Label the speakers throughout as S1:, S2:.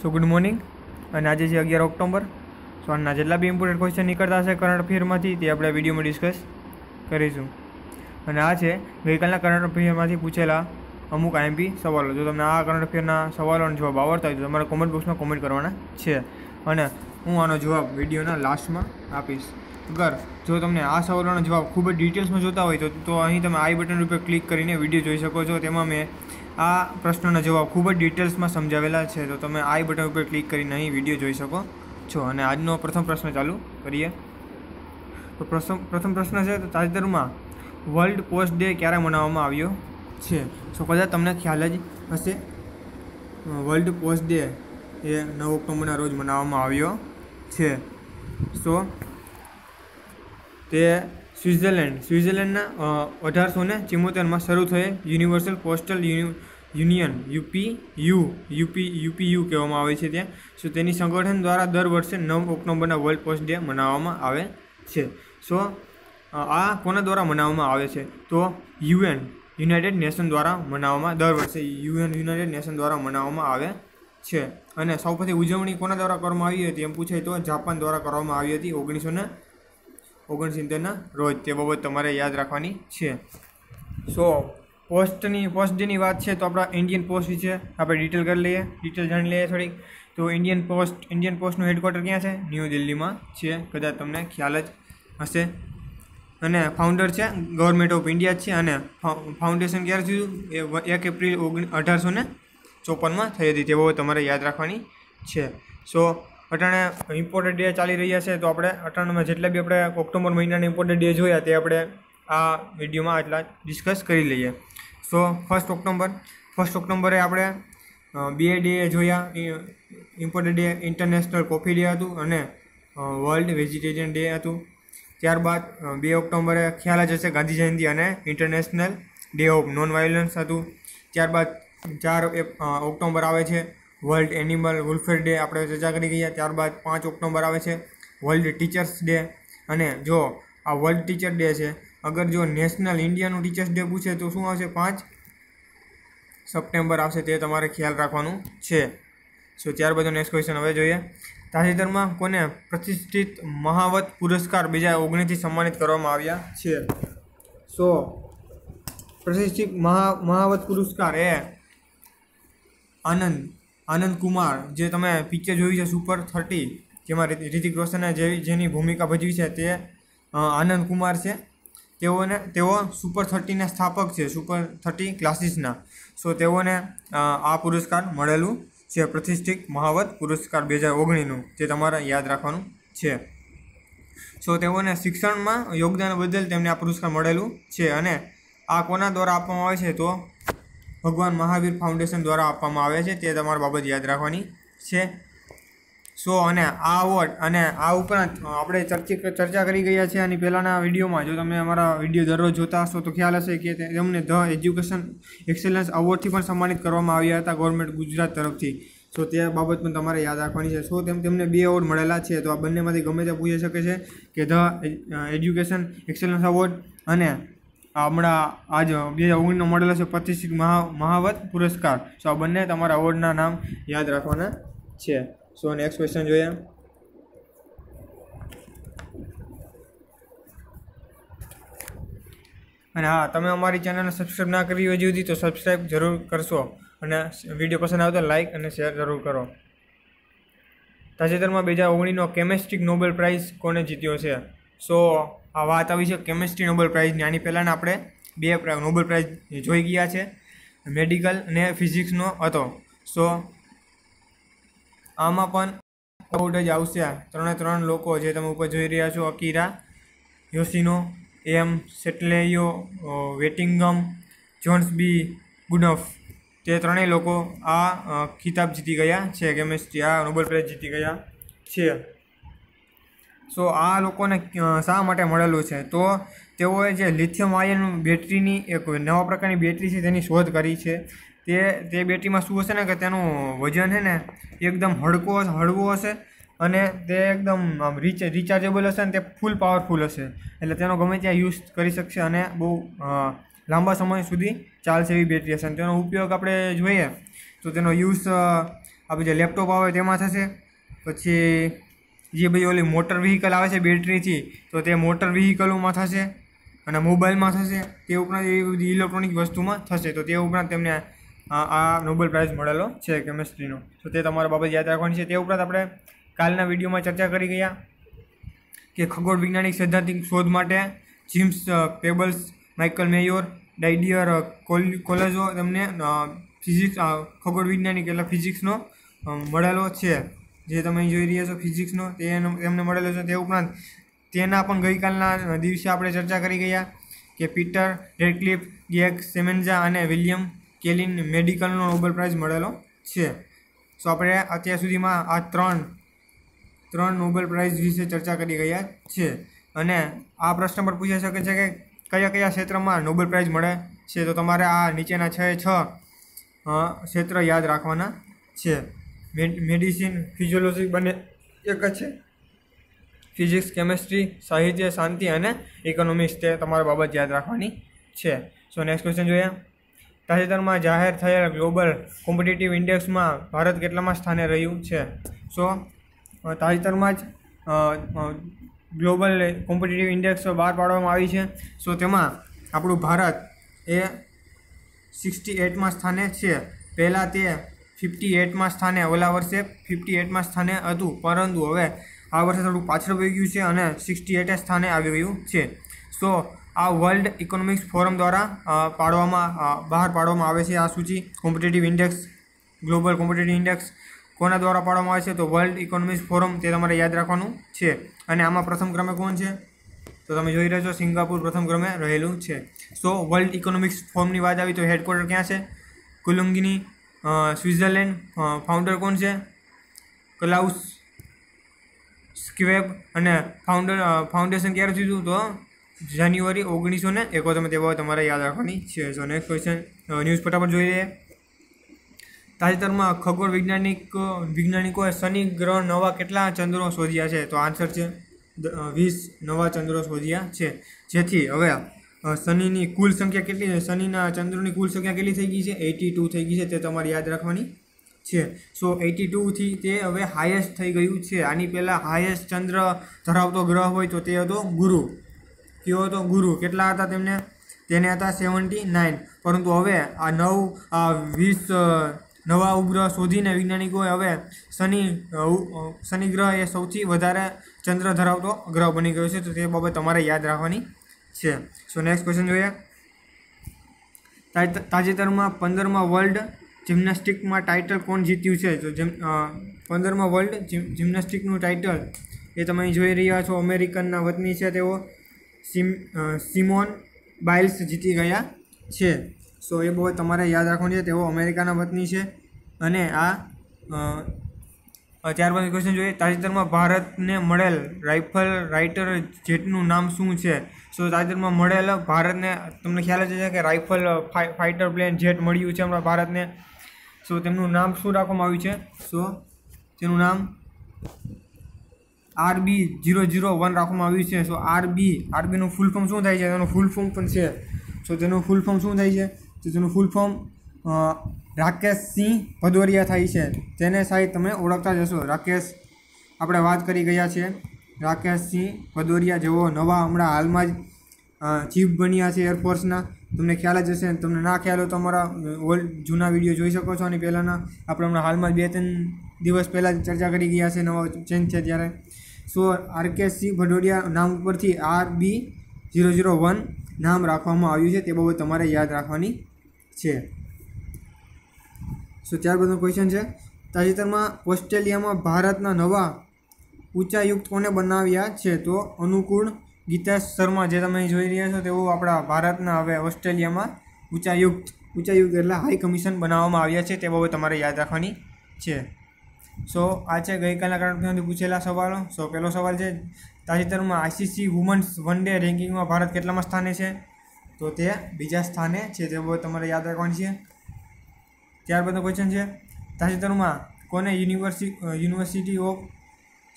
S1: સો good morning અને આજે છે અગિયાર ઓક્ટોબર સો આના જેટલા બી ઇમ્પોર્ટન્ટ ક્વેશ્ચન નીકળતા હશે કરંટ અફેરમાંથી તે આપણે વિડીયોમાં ડિસ્કસ કરીશું અને આ છે ગઈકાલના કરંટ અફેરમાંથી પૂછેલા અમુક આઈએમપી સવાલો જો તમને આ કરંટ અફેરના સવાલોનો જવાબ આવડતા હોય તો તમારે કોમેન્ટ બોક્સમાં કોમેન્ટ કરવાના છે અને હું આનો જવાબ વિડીયોના લાસ્ટમાં આપીશ અગર જો તમને આ સવાલોનો જવાબ ખૂબ જ ડિટેલ્સમાં જોતા હોય તો અહીં તમે આઈ બટન ઉપર ક્લિક કરીને વિડીયો જોઈ શકો છો તેમાં મેં આ પ્રશ્નના જવાબ ખૂબ જ ડિટેલ્સમાં સમજાવેલા છે તો તમે આઈ બટન ઉપર ક્લિક કરીને અહીં વિડીયો જોઈ શકો છો અને આજનો પ્રથમ પ્રશ્ન ચાલુ કરીએ તો પ્રથમ પ્રથમ પ્રશ્ન છે તો તાજેતરમાં વર્લ્ડ પોસ્ટ ડે ક્યારે મનાવવામાં આવ્યો છે સો કદાચ તમને ખ્યાલ જ હશે વર્લ્ડ પોસ્ટ ડે એ નવ ઓક્ટોબરના રોજ મનાવવામાં આવ્યો છે સો તે સ્વિટ્ઝરલેન્ડ સ્વિટ્ઝરલેન્ડના અઢારસો ને ચુમ્મોતેરમાં શરૂ થયેલ Universal Postal Union UP U UP UP U કહેવામાં આવે છે ત્યાં સો તેની સંગઠન દ્વારા દર વર્ષે નવ ઓક્ટોબરના વર્લ્ડ પોસ્ટ ડે મનાવવામાં આવે છે સો આ કોના દ્વારા મનાવવામાં આવે છે તો યુએન યુનાઇટેડ નેશન દ્વારા મનાવવામાં દર વર્ષે યુએન યુનાઇટેડ નેશન દ્વારા મનાવવામાં આવે છે અને સૌપ્રથમ ઉજવણી કોના દ્વારા કરવામાં આવી હતી એમ પૂછાય તો જાપાન દ્વારા કરવામાં આવી હતી ઓગણીસો ને ઓગણસિત્તેરના રોજ તે બાબત તમારે યાદ રાખવાની છે સો પોસ્ટની પોસ્ટ ડેની વાત છે તો આપણા ઇન્ડિયન પોસ્ટ વિશે આપણે ડિટેલ કરી લઈએ ડિટેલ જાણી લઈએ થોડીક તો ઇન્ડિયન પોસ્ટ ઇન્ડિયન પોસ્ટનું હેડક્વાર્ટર ક્યાં છે ન્યૂ દિલ્હીમાં છે કદાચ તમને ખ્યાલ જ હશે અને ફાઉન્ડર છે ગવર્મેન્ટ ઓફ ઇન્ડિયા છે અને ફાઉન્ડેશન ક્યારે થયું એક એપ્રિલ ઓગણ અઢારસો ને ચોપનમાં થઈ હતી તે બાબત તમારે યાદ રાખવાની છે સો અટાણે ઇમ્પોર્ટેડ ડે ચાલી રહ્યા છે તો આપણે અટાણામાં જેટલા બી આપણે ઓક્ટોબર મહિનાના ઇમ્પોર્ટેડ ડે જોયા તે આપણે આ વિડીયોમાં આટલા ડિસ્કસ કરી લઈએ સો ફર્સ્ટ ઓક્ટોબર ફર્સ્ટ ઓક્ટોબરે આપણે બે ડે જોયા imported day international coffee day હતું અને વર્લ્ડ વેજીટેરિયન ડે હતું ત્યારબાદ બે ઓક્ટોબરે ખ્યાલ જ હશે ગાંધી જયંતિ અને international day of non violence હતું ત્યારબાદ ચાર ઓક્ટોબર આવે છે વર્લ્ડ એનિમલ વેલફેર ડે આપણે ચર્ચા કરી ગયા ત્યારબાદ પાંચ ઓક્ટોબર આવે છે વર્લ્ડ ટીચર્સ ડે અને જો આ વર્લ્ડ ટીચર ડે છે અગર જો નેશનલ ઇન્ડિયાનું ટીચર્સ ડે પૂછે તો શું આવશે પાંચ સપ્ટેમ્બર આવશે તે તમારે ખ્યાલ રાખવાનું છે સો ત્યાર ત્યારબાદ નેક્સ્ટ ક્વેશ્ચન હવે જોઈએ તાજેતરમાં કોને પ્રતિષ્ઠિત મહાવત પુરસ્કાર બીજા ઓગણીસથી સન્માનિત કરવામાં આવ્યા છે સો પ્રતિષ્ઠિત મહા મહાવત પુરસ્કાર એ આનંદ આનંદ કુમાર જે તમે પિક્ચર જોયું છે સુપર થર્ટી જેમાં રિતિક રોશને જેવી જેની ભૂમિકા ભજવી છે તે આનંદ કુમાર છે તેઓને તેઓ સુપર થર્ટીના સ્થાપક છે સુપર થર્ટી ક્લાસીસના સો તેઓને આ પુરસ્કાર મળેલું છે પ્રતિષ્ઠિત મહાવત પુરસ્કાર બે હજાર ઓગણીનું જે તમારે યાદ રાખવાનું છે સો તેઓને શિક્ષણમાં યોગદાન બદલ તેમને આ પુરસ્કાર મળેલું છે અને આ કોના દ્વારા આપવામાં આવે છે તો ભગવાન મહાવીર ફાઉન્ડેશન દ્વારા આપવામાં આવે છે તે તમારે બાબત યાદ રાખવાની છે સો અને આ વોટ અને આ ઉપરાંત આપણે ચર્ચિત ચર્ચા કરી ગયા છે આની પહેલાંના વિડીયોમાં જો તમે અમારા વિડીયો દરરોજ જોતા હશો તો ખ્યાલ હશે કે તેમને ધ એજ્યુકેશન એક્સેલન્સ અવોર્ડથી પણ સન્માનિત કરવામાં આવ્યા હતા ગવર્મેન્ટ ગુજરાત તરફથી સો તે બાબત પણ તમારે યાદ રાખવાની છે સો તેમ તેમને બે એવોર્ડ મળેલા છે તો આ બંનેમાંથી ગમે તે પૂછી શકે છે કે ધ એજ્યુકેશન એક્સેલન્સ અવોર્ડ અને હમણાં આજ બે હજાર ઓગણીસનો મળેલો છે પ્રતિષ્ઠિત મહા મહાવત પુરસ્કાર સો આ બંને તમારા એવોર્ડના નામ યાદ રાખવાના છે સો નેક્સ્ટ ક્વેશ્ચન જોઈએ અને હા તમે અમારી ચેનલને સબસ્ક્રાઈબ ના કરી હોય જુદી તો સબસ્ક્રાઈબ જરૂર કરશો અને વિડીયો પસંદ આવે તો લાઇક અને શેર જરૂર કરો તાજેતરમાં બે હજાર ઓગણીસનો કેમેસ્ટ્રિક નોબેલ પ્રાઇઝ કોને જીત્યો છે સો આ વાત આવી છે કેમેસ્ટ્રી નોબેલ પ્રાઇઝની આની પહેલાં આપણે બે નોબેલ પ્રાઇઝ જોઈ ગયા છે મેડિકલ અને ફિઝિક્સનો હતો સો આમાં પણ આઉટ જ આવશે ત્રણે ત્રણ લોકો જે તમે ઉપર જોઈ રહ્યા છો અકીરા યોસિનો એમ સેટલેયો વેટિંગમ જોન્સ બી ગુડફ તે ત્રણેય લોકો આ ખિતાબ જીતી ગયા છે કેમેસ્ટ્રી આ નોબેલ પ્રાઇઝ જીતી ગયા છે સો આ લોકોને શા માટે મળેલું છે તો તેઓએ જે લિથિયમ આયન બેટરીની એક નવા પ્રકારની બેટરી છે તેની શોધ કરી છે તે તે બેટરીમાં શું હશે ને કે તેનું વજન છે ને એકદમ હળકો હળવું હશે અને તે એકદમ આમ રિચ રિચાર્જેબલ હશે અને તે ફૂલ પાવરફુલ હશે એટલે તેનો ગમે ત્યાં યુઝ કરી શકશે અને બહુ લાંબા સમય સુધી ચાલશે એવી બેટરી હશે અને તેનો ઉપયોગ આપણે જોઈએ તો તેનો યુઝ આપણે જે લેપટોપ આવે તેમાં થશે પછી જે બધી ઓલી મોટર વ્હીકલ આવે છે બેટરીથી તો તે મોટર વ્હીકલોમાં થશે અને મોબાઈલમાં થશે તે ઉપરાંત એવી બધી ઇલેક્ટ્રોનિક વસ્તુમાં થશે તો તે ઉપરાંત તેમને આ નોબેલ પ્રાઇઝ મળેલો છે કેમેસ્ટ્રીનો તો તે તમારા બાબત યાદ રાખવાની છે તે ઉપરાંત આપણે કાલના વિડીયોમાં ચર્ચા કરી ગયા કે ખગોળ વૈજ્ઞાનિક સૈદ્ધાંતિક શોધ માટે James Peebles Michael Mayor Didier Queloz તમને ફિઝિક્સ ખગોળ વૈજ્ઞાનિક એટલે ફિઝિક્સનો મળેલો છે જે તમે જોઈ રહ્યા છો ફિઝિક્સનો તે એમને મળેલો છે તે ઉપરાંત તેના પણ ગઈકાલના દિવસે આપણે ચર્ચા કરી ગયા કે પીટર રેડક્લિફ ગેક સેમેન્ઝા અને વિલિયમ કેલિન મેડિકલનો નોબેલ પ્રાઇઝ મળેલો છે સો આપણે અત્યાર સુધીમાં આ ત્રણ ત્રણ નોબેલ પ્રાઇઝ વિશે ચર્ચા કરી ગયા છે અને આ પ્રશ્ન પર પૂછાઈ શકે છે કે કયા કયા ક્ષેત્રમાં નોબેલ પ્રાઇઝ મળે છે તો તમારે આ નીચેના છ છ ક્ષેત્ર યાદ રાખવાના છે મેડિસિન ફિઝિયોલોજી બંને એક જ છે ફિઝિક્સ કેમેસ્ટ્રી સાહિત્ય શાંતિ અને ઇકોનોમિક્સ તે તમારે બાબત યાદ રાખવાની છે સો નેક્સ્ટ ક્વેશ્ચન જોઈએ તાજેતરમાં જાહેર થયેલ ગ્લોબલ કોમ્પિટિટિવ ઇન્ડેક્સમાં ભારત કેટલામાં સ્થાને રહ્યું છે સો તાજેતરમાં જ ગ્લોબલ કોમ્પિટિટિવ ઇન્ડેક્સ બહાર પાડવામાં આવી છે સો તેમાં આપણું ભારત એ સિક્સટી એટમાં સ્થાને છે પહેલાં તે ફિફ્ટી એટમાં સ્થાને ઓલા વર્ષે ફિફ્ટી એટમાં સ્થાને હતું પરંતુ હવે આ વર્ષે થોડું પાછળ પડી ગયું છે અને સિક્સટી એટે સ્થાને આવી ગયું છે સો આ વર્લ્ડ ઇકોનોમિક્સ ફોરમ દ્વારા પાડવામાં બહાર પાડવામાં આવે છે આ સૂચિ competitive index global competitive index કોના દ્વારા પાડવામાં આવે છે તો વર્લ્ડ ઇકોનોમિક્સ ફોરમ તે તમારે યાદ રાખવાનું છે અને આમાં પ્રથમ ક્રમે કોણ છે તો તમે જોઈ રહ્યા છો સિંગાપુર પ્રથમ ક્રમે રહેલું છે સો વર્લ્ડ ઇકોનોમિક્સ ફોરમની વાત આવી તો હેડક્વાર્ટર ક્યાં છે કુલુંગીની સ્વિટ્ઝરલેન્ડ ફાઉન્ડર કોણ છે ક્લાઉસ સ્ક્વેબ અને ફાઉન્ડર ફાઉન્ડેશન ક્યારે થયું તો જાન્યુઆરી ઓગણીસો ને એકોતેરમાં તે બાબત તમારે યાદ રાખવાની છે સો નેક્સ્ટ ક્વેશ્ચન ન્યૂઝ ફટાફટ જોઈ લઈએ તાજેતરમાં ખગોળ વૈજ્ઞાનિક વૈજ્ઞાનિકોએ શનિ ગ્રહ નવા કેટલા ચંદ્રો શોધ્યા છે તો આન્સર છે વીસ નવા ચંદ્રો શોધ્યા છે જેથી હવે શનિની કુલ સંખ્યા કેટલી શનિના ચંદ્રની કુલ સંખ્યા કેટલી થઈ ગઈ છે એટી ટુ થઈ ગઈ છે તે તમારે યાદ રાખવાની છે સો એટી ટુથી તે હવે હાયેસ્ટ થઈ ગયું છે આની પહેલાં હાયેસ્ટ ચંદ્ર ધરાવતો ગ્રહ હોય તો તે હતો ગુરુ કયો હતો ગુરુ કેટલા હતા તેમને તેને હતા સેવન્ટી નાઇન પરંતુ હવે આ નવ આ વીસ નવા ઉપગ્રહ શોધીને વૈજ્ઞાનિકોએ હવે શનિ શનિ ગ્રહ એ સૌથી વધારે ચંદ્ર ધરાવતો ગ્રહ બની ગયો છે તો તે બાબત તમારે યાદ રાખવાની છે સો નેક્સ્ટ ક્વેશ્ચન જોઈએ તાજેતરમાં પંદરમાં વર્લ્ડ જિમ્નાસ્ટિકમાં ટાઇટલ કોણ જીત્યું છે તો જેમ પંદરમાં વર્લ્ડ જિમ્નાસ્ટિકનું ટાઇટલ એ તમે જોઈ રહ્યા છો અમેરિકનના વતની છે તેઓ સિમ સિમોન બાઇલ્સ જીતી ગયા છે સો એ બહુ તમારે યાદ રાખવાની છે તેઓ અમેરિકાના વતની છે અને આ ત્યાર ત્યારબાદ ક્વેશ્ચન જોઈએ તાજેતરમાં ભારતને મળેલ રાઇફલ રાઇટર જેટનું નામ શું છે સો તાજેતરમાં મળેલ ભારતને તમને ખ્યાલ જ છે કે રાઇફલ ફાઇટર પ્લેન જેટ મળ્યું છે હમણાં ભારતને સો તેમનું નામ શું રાખવામાં આવ્યું છે સો તેનું નામ આરબી જીરો જીરો વન રાખવામાં આવ્યું છે સો આરબી આરબીનું ફૂલ ફોર્મ શું થાય છે તેનું ફૂલ ફોર્મ પણ છે સો તેનું ફૂલ ફોર્મ શું થાય છે તો તેનું ફૂલ ફોર્મ રાકેશ સિંહ ભદોરિયા થાય છે જેને સાહેબ તમે ઓળખતા જશો રાકેશ આપણે વાત કરી ગયા છીએ સિંહ ભદોરિયા જેવો નવા હમણાં હાલમાં જ ચીફ બન્યા છે એરફોર્સના તમને ખ્યાલ જ હશે તમને ના ખ્યાલ હોય તો અમારા ઓલ્ડ જૂના વિડીયો જોઈ શકો છો અને પહેલાંના આપણે હમણાં હાલમાં બે ત્રણ દિવસ પહેલાં જ ચર્ચા કરી ગયા છે નવા ચેન્જ છે ત્યારે સો આરકેશ સિંહ ભડોડિયા નામ ઉપરથી R B zero zero one નામ રાખવામાં આવ્યું છે તે બાબત તમારે યાદ રાખવાની છે સો ત્યારબાદનો ક્વેશ્ચન છે તાજેતરમાં ઓસ્ટ્રેલિયામાં ભારતના નવા ઊંચાયુક્ત કોને બનાવ્યા છે તો અનુકૂળ ગીતા શર્મા જે તમે જોઈ રહ્યા છો તેઓ આપણા ભારતના હવે ઓસ્ટ્રેલિયામાં ઊંચાયુક્ત ઊંચાયુક્ત એટલે હાઈ કમિશન બનાવવામાં આવ્યા છે તે બાબત તમારે યાદ રાખવાની છે સો આ છે ગઈકાલના કરંટમાંથી પૂછેલા સવાલો સો પહેલો સવાલ છે તાજેતરમાં આઈસીસી વુમન્સ વન ડે રેન્કિંગમાં ભારત કેટલામાં સ્થાને છે તો તે બીજા સ્થાને છે તે તમારે યાદ રાખવાની છે ત્યારબાદનો ક્વેશ્ચન છે તાજેતરમાં કોને યુનિવર્સિટી યુનિવર્સિટી ઓફ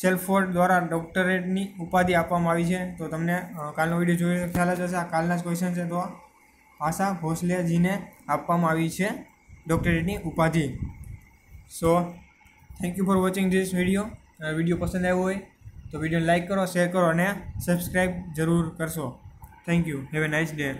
S1: સેલ્ફોર્ડ દ્વારા ડોક્ટરેટની ઉપાધિ આપવામાં આવી છે તો તમને કાલનો વિડીયો જોઈ ખ્યાલ જ હશે આ કાલના જ ક્વેશ્ચન છે તો આશા ભોસલેજીને આપવામાં આવી છે ડોક્ટરેટની ઉપાધિ so thank you for watching this video video પસંદ આવ્યો હોય તો વિડીયો લાઇક કરો શેર કરો અને સબસ્ક્રાઈબ જરૂર કરશો thank you have a nice day